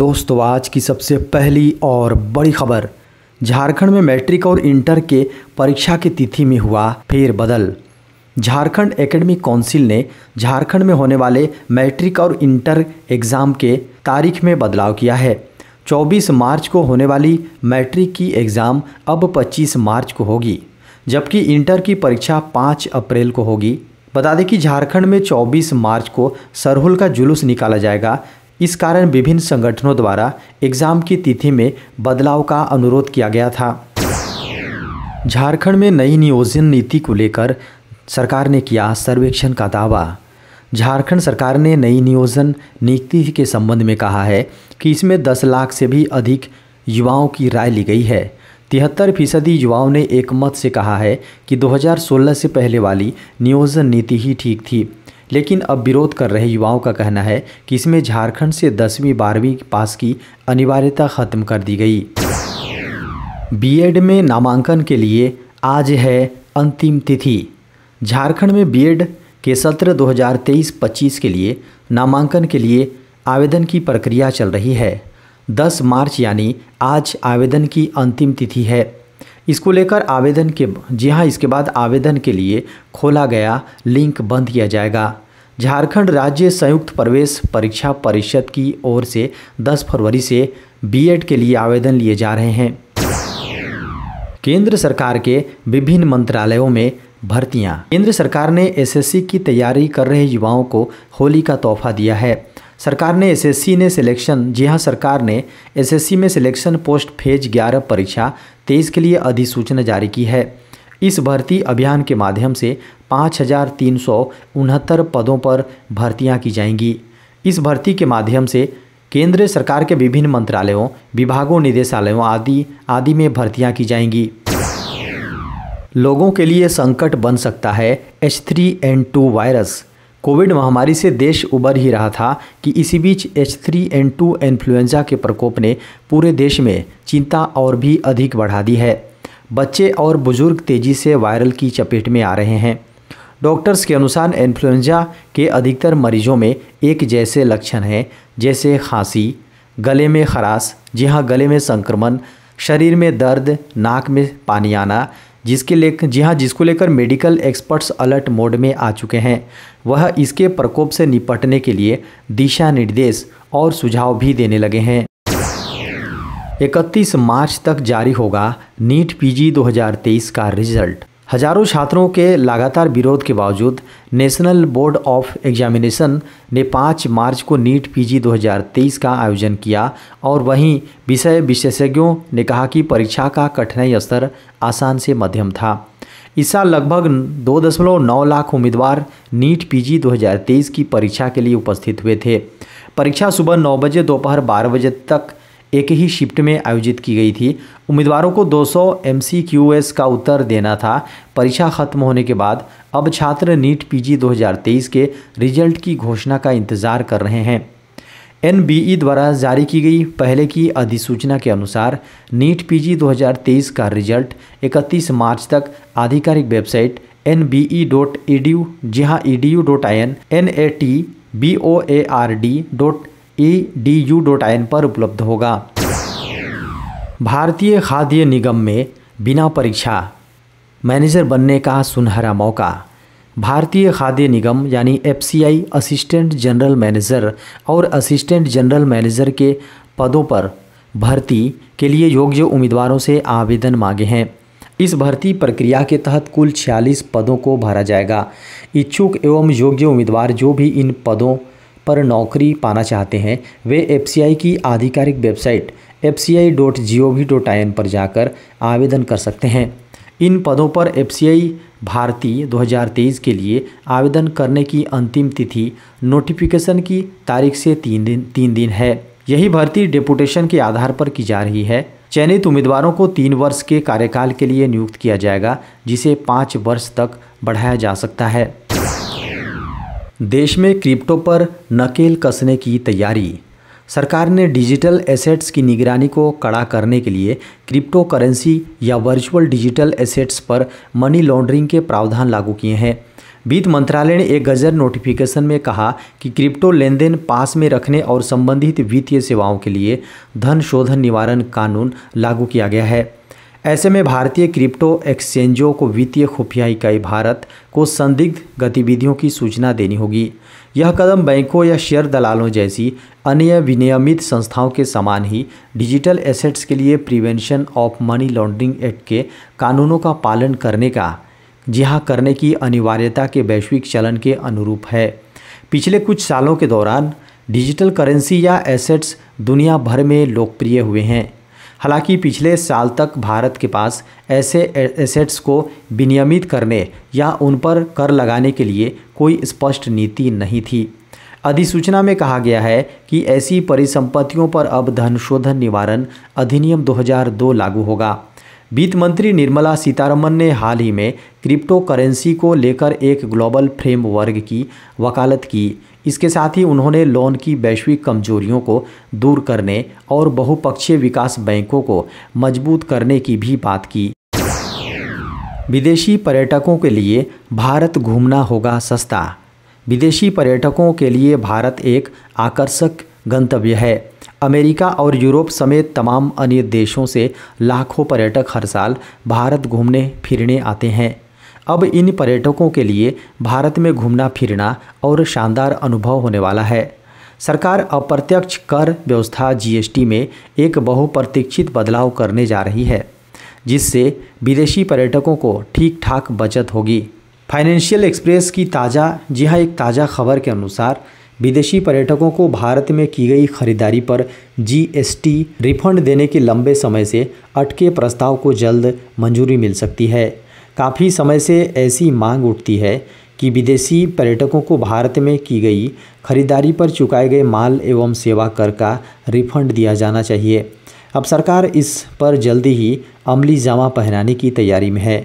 दोस्तों आज की सबसे पहली और बड़ी खबर झारखंड में मैट्रिक और इंटर के परीक्षा की तिथि में हुआ फिर बदल झारखंड एकेडमिक काउंसिल ने झारखंड में होने वाले मैट्रिक और इंटर एग्ज़ाम के तारीख में बदलाव किया है 24 मार्च को होने वाली मैट्रिक की एग्ज़ाम अब 25 मार्च को होगी जबकि इंटर की परीक्षा 5 अप्रैल को होगी बता दें कि झारखंड में 24 मार्च को सरहुल का जुलूस निकाला जाएगा इस कारण विभिन्न संगठनों द्वारा एग्जाम की तिथि में बदलाव का अनुरोध किया गया था झारखंड में नई नियोजन नीति को लेकर सरकार ने किया सर्वेक्षण का दावा झारखंड सरकार ने नई नियोजन नीति के संबंध में कहा है कि इसमें 10 लाख से भी अधिक युवाओं की राय ली गई है तिहत्तर फीसदी युवाओं ने एक मत से कहा है कि 2016 से पहले वाली नियोजन नीति ही ठीक थी लेकिन अब विरोध कर रहे युवाओं का कहना है कि इसमें झारखंड से दसवीं बारहवीं पास की अनिवार्यता खत्म कर दी गई बीएड में नामांकन के लिए आज है अंतिम तिथि झारखंड में बीएड के सत्र 2023-25 के लिए नामांकन के लिए आवेदन की प्रक्रिया चल रही है 10 मार्च यानी आज आवेदन की अंतिम तिथि है इसको लेकर आवेदन के जी हाँ इसके बाद आवेदन के लिए खोला गया लिंक बंद किया जाएगा झारखंड राज्य संयुक्त प्रवेश परीक्षा परिषद की ओर से 10 फरवरी से बीएड के लिए आवेदन लिए जा रहे हैं केंद्र सरकार के विभिन्न मंत्रालयों में भर्तियां केंद्र सरकार ने एसएससी की तैयारी कर रहे युवाओं को होली का तोहफा दिया है सरकार ने एसएससी ने सिलेक्शन जी हाँ सरकार ने एसएससी में सिलेक्शन पोस्ट फेज 11 परीक्षा 23 के लिए अधिसूचना जारी की है इस भर्ती अभियान के माध्यम से पाँच हज़ार तीन सौ उनहत्तर पदों पर भर्तियां की जाएंगी इस भर्ती के माध्यम से केंद्र सरकार के विभिन्न मंत्रालयों विभागों निदेशालयों आदि आदि में भर्तियां की जाएंगी लोगों के लिए संकट बन सकता है H three N two virus Covid महामारी से देश उबर ही रहा था कि इसी बीच H three N two influenza के प्रकोप ने पूरे देश में चिंता और भी अधिक बढ़ा दी है बच्चे और बुजुर्ग तेज़ी से वायरल की चपेट में आ रहे हैं डॉक्टर्स के अनुसार इन्फ्लुएंजा के अधिकतर मरीजों में एक जैसे लक्षण हैं जैसे खांसी गले में खराश जी हाँ गले में संक्रमण शरीर में दर्द नाक में पानी आना जिसके ले जी हाँ जिसको लेकर मेडिकल एक्सपर्ट्स अलर्ट मोड में आ चुके हैं वह इसके प्रकोप से निपटने के लिए दिशा निर्देश और सुझाव भी देने लगे हैं 31 मार्च तक जारी होगा नीट पीजी 2023 का रिजल्ट हजारों छात्रों के लगातार विरोध के बावजूद नेशनल बोर्ड ऑफ एग्जामिनेशन ने 5 मार्च को नीट पीजी 2023 का आयोजन किया और वहीं विषय विशेषज्ञों ने कहा कि परीक्षा का कठिनाई स्तर आसान से मध्यम था इस साल लगभग 2.9 लाख उम्मीदवार नीट पीजी 2023 की परीक्षा के लिए उपस्थित हुए थे परीक्षा सुबह नौ बजे दोपहर बारह बजे तक एक ही शिफ्ट में आयोजित की गई थी उम्मीदवारों को 200 सौ का उत्तर देना था परीक्षा खत्म होने के बाद अब छात्र नीट पीजी 2023 के रिजल्ट की घोषणा का इंतज़ार कर रहे हैं एन e द्वारा जारी की गई पहले की अधिसूचना के अनुसार नीट पीजी 2023 का रिजल्ट 31 मार्च तक आधिकारिक website N B E dot E D U जहाँ E D U dot I N N A T B O A R D dot E D U dot I N पर उपलब्ध होगा भारतीय खाद्य निगम में बिना परीक्षा मैनेजर बनने का सुनहरा मौका भारतीय खाद्य निगम यानी एफ असिस्टेंट जनरल मैनेजर और असिस्टेंट जनरल मैनेजर के पदों पर भर्ती के लिए योग्य उम्मीदवारों से आवेदन मांगे हैं इस भर्ती प्रक्रिया के तहत कुल 46 पदों को भरा जाएगा इच्छुक एवं योग्य उम्मीदवार जो भी इन पदों पर नौकरी पाना चाहते हैं वे एफ की आधिकारिक वेबसाइट एफ पर जाकर आवेदन कर सकते हैं इन पदों पर एफ भारती 2023 के लिए आवेदन करने की अंतिम तिथि नोटिफिकेशन की तारीख से तीन दिन तीन दिन है यही भर्ती डेपुटेशन के आधार पर की जा रही है चयनित उम्मीदवारों को तीन वर्ष के कार्यकाल के लिए नियुक्त किया जाएगा जिसे पाँच वर्ष तक बढ़ाया जा सकता है देश में क्रिप्टो पर नकेल कसने की तैयारी सरकार ने डिजिटल एसेट्स की निगरानी को कड़ा करने के लिए क्रिप्टो करेंसी या वर्चुअल डिजिटल एसेट्स पर मनी लॉन्ड्रिंग के प्रावधान लागू किए हैं वित्त मंत्रालय ने एक गजर नोटिफिकेशन में कहा कि क्रिप्टो लेन देन पास में रखने और संबंधित वित्तीय सेवाओं के लिए धन शोधन निवारण कानून लागू किया गया है ऐसे में भारतीय क्रिप्टो एक्सचेंजों को वित्तीय खुफिया इकाई भारत को संदिग्ध गतिविधियों की सूचना देनी होगी यह कदम बैंकों या शेयर दलालों जैसी अन्य विनियमित संस्थाओं के समान ही डिजिटल एसेट्स के लिए prevention of money laundering act के कानूनों का पालन करने का जिहा करने की अनिवार्यता के वैश्विक चलन के अनुरूप है पिछले कुछ सालों के दौरान डिजिटल करेंसी या एसेट्स दुनिया भर में लोकप्रिय हुए हैं हालांकि पिछले साल तक भारत के पास ऐसे एसेट्स को विनियमित करने या उन पर कर लगाने के लिए कोई स्पष्ट नीति नहीं थी अधिसूचना में कहा गया है कि ऐसी परिसंपत्तियों पर अब धन शोधन निवारण अधिनियम 2002 लागू होगा वित्त मंत्री निर्मला सीतारमन ने हाल ही में क्रिप्टो करेंसी को लेकर एक ग्लोबल फ्रेमवर्क की वकालत की इसके साथ ही उन्होंने लोन की वैश्विक कमजोरियों को दूर करने और बहुपक्षीय विकास बैंकों को मजबूत करने की भी बात की विदेशी पर्यटकों के लिए भारत घूमना होगा सस्ता विदेशी पर्यटकों के लिए भारत एक आकर्षक गंतव्य है अमेरिका और यूरोप समेत तमाम अन्य देशों से लाखों पर्यटक हर साल भारत घूमने फिरने आते हैं अब इन पर्यटकों के लिए भारत में घूमना फिरना और शानदार अनुभव होने वाला है सरकार अप्रत्यक्ष कर व्यवस्था जीएसटी में एक बहुप्रतीक्षित बदलाव करने जा रही है जिससे विदेशी पर्यटकों को ठीक ठाक बचत होगी फाइनेंशियल एक्सप्रेस की ताज़ा जी हाँ एक ताज़ा खबर के अनुसार विदेशी पर्यटकों को भारत में की गई खरीदारी पर जीएसटी रिफंड देने के लंबे समय से अटके प्रस्ताव को जल्द मंजूरी मिल सकती है काफ़ी समय से ऐसी मांग उठती है कि विदेशी पर्यटकों को भारत में की गई खरीदारी पर चुकाए गए माल एवं सेवा कर का रिफंड दिया जाना चाहिए अब सरकार इस पर जल्दी ही अमली जामा पहनाने की तैयारी में है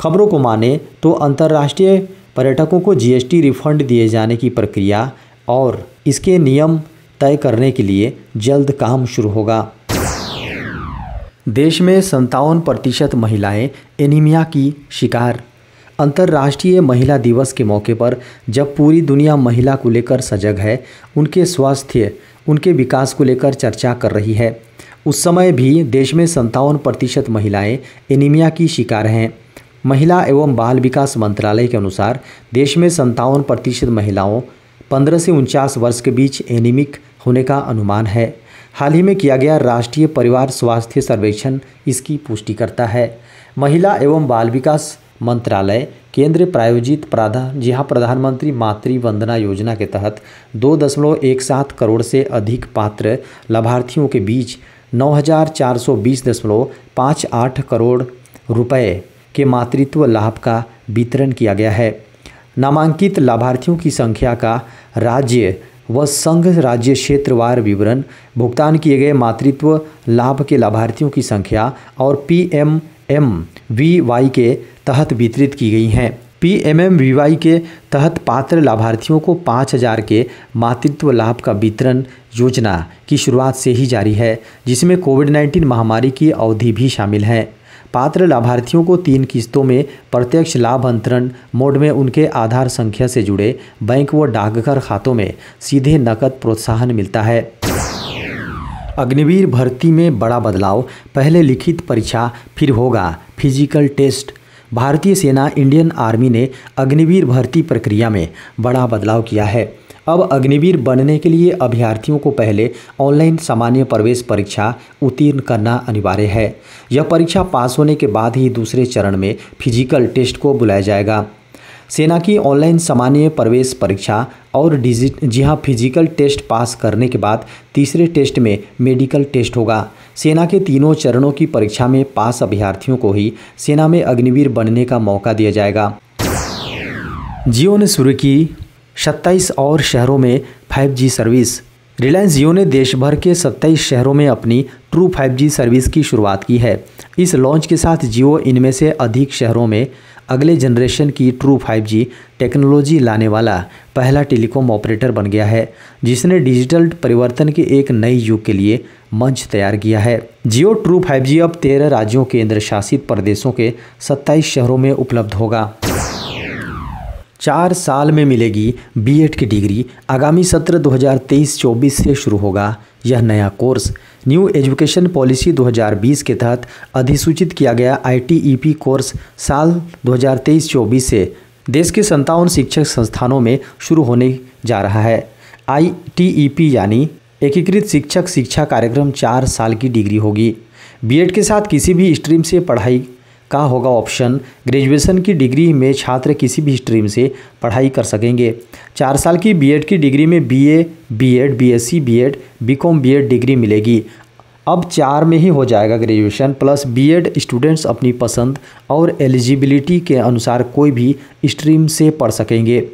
खबरों को माने तो अंतर्राष्ट्रीय पर्यटकों को जीएसटी रिफंड दिए जाने की प्रक्रिया और इसके नियम तय करने के लिए जल्द काम शुरू होगा देश में संतावन प्रतिशत महिलाएँ एनीमिया की शिकार अंतर्राष्ट्रीय महिला दिवस के मौके पर जब पूरी दुनिया महिला को लेकर सजग है उनके स्वास्थ्य उनके विकास को लेकर चर्चा कर रही है उस समय भी देश में संतावन प्रतिशत महिलाएँ एनीमिया की शिकार हैं महिला एवं बाल विकास मंत्रालय के अनुसार देश में संतावन प्रतिशत महिलाओं पंद्रह से उनचास वर्ष के बीच एनीमिक होने का अनुमान है हाल ही में किया गया राष्ट्रीय परिवार स्वास्थ्य सर्वेक्षण इसकी पुष्टि करता है महिला एवं बाल विकास मंत्रालय केंद्र प्रायोजित प्राधान जहां प्रधानमंत्री मातृ वंदना योजना के तहत दो दशमलव एक सात करोड़ से अधिक पात्र लाभार्थियों के बीच नौ हज़ार चार सौ बीस दशमलव पाँच आठ करोड़ रुपए के मातृत्व लाभ का वितरण किया गया है नामांकित लाभार्थियों की संख्या का राज्य व संघ राज्य क्षेत्रवार विवरण भुगतान किए गए मातृत्व लाभ के लाभार्थियों की संख्या और P M M V Y के तहत वितरित की गई हैं P M M V Y के तहत पात्र लाभार्थियों को पाँच हजार के मातृत्व लाभ का वितरण योजना की शुरुआत से ही जारी है जिसमें कोविड नाइन्टीन महामारी की अवधि भी शामिल है पात्र लाभार्थियों को तीन किस्तों में प्रत्यक्ष लाभ अंतरण मोड में उनके आधार संख्या से जुड़े बैंक व डाकघर खातों में सीधे नकद प्रोत्साहन मिलता है अग्निवीर भर्ती में बड़ा बदलाव पहले लिखित परीक्षा फिर होगा फिजिकल टेस्ट भारतीय सेना इंडियन आर्मी ने अग्निवीर भर्ती प्रक्रिया में बड़ा बदलाव किया है अब अग्निवीर बनने के लिए अभ्यर्थियों को पहले ऑनलाइन सामान्य प्रवेश परीक्षा उत्तीर्ण करना अनिवार्य है यह परीक्षा पास होने के बाद ही दूसरे चरण में फिजिकल टेस्ट को बुलाया जाएगा सेना की ऑनलाइन सामान्य प्रवेश परीक्षा और डिजिट जी हाँ फिजिकल टेस्ट पास करने के बाद तीसरे टेस्ट में मेडिकल टेस्ट होगा सेना के तीनों चरणों की परीक्षा में पास अभ्यर्थियों को ही सेना में अग्निवीर बनने का मौका दिया जाएगा जियो ने शुरू की सत्ताईस और शहरों में फाइव सर्विस रिलायंस जियो ने देश भर के 27 शहरों में अपनी ट्रू 5G सर्विस की शुरुआत की है इस लॉन्च के साथ जियो इनमें से अधिक शहरों में अगले जनरेशन की ट्रू 5G टेक्नोलॉजी लाने वाला पहला टेलीकॉम ऑपरेटर बन गया है जिसने डिजिटल परिवर्तन के एक नए युग के लिए मंच तैयार किया है जियो ट्रू 5G अब तेरह राज्यों केंद्र शासित प्रदेशों के सत्ताईस शहरों में उपलब्ध होगा चार साल में मिलेगी बीएड की डिग्री आगामी सत्र 2023-24 से शुरू होगा यह नया कोर्स न्यू एजुकेशन पॉलिसी 2020 के तहत अधिसूचित किया गया आईटीईपी e कोर्स साल 2023-24 से देश के संतावन शिक्षक संस्थानों में शुरू होने जा रहा है आईटीईपी e यानी एकीकृत शिक्षक शिक्षा कार्यक्रम चार साल की डिग्री होगी बीएड के साथ किसी भी स्ट्रीम से पढ़ाई का होगा ऑप्शन ग्रेजुएशन की डिग्री में छात्र किसी भी स्ट्रीम से पढ़ाई कर सकेंगे चार साल की बीएड की डिग्री में BA, BEd, BSc, BEd, BCom BEd degree मिलेगी अब चार में ही हो जाएगा ग्रेजुएशन प्लस बीएड स्टूडेंट्स अपनी पसंद और एलिजिबिलिटी के अनुसार कोई भी स्ट्रीम से पढ़ सकेंगे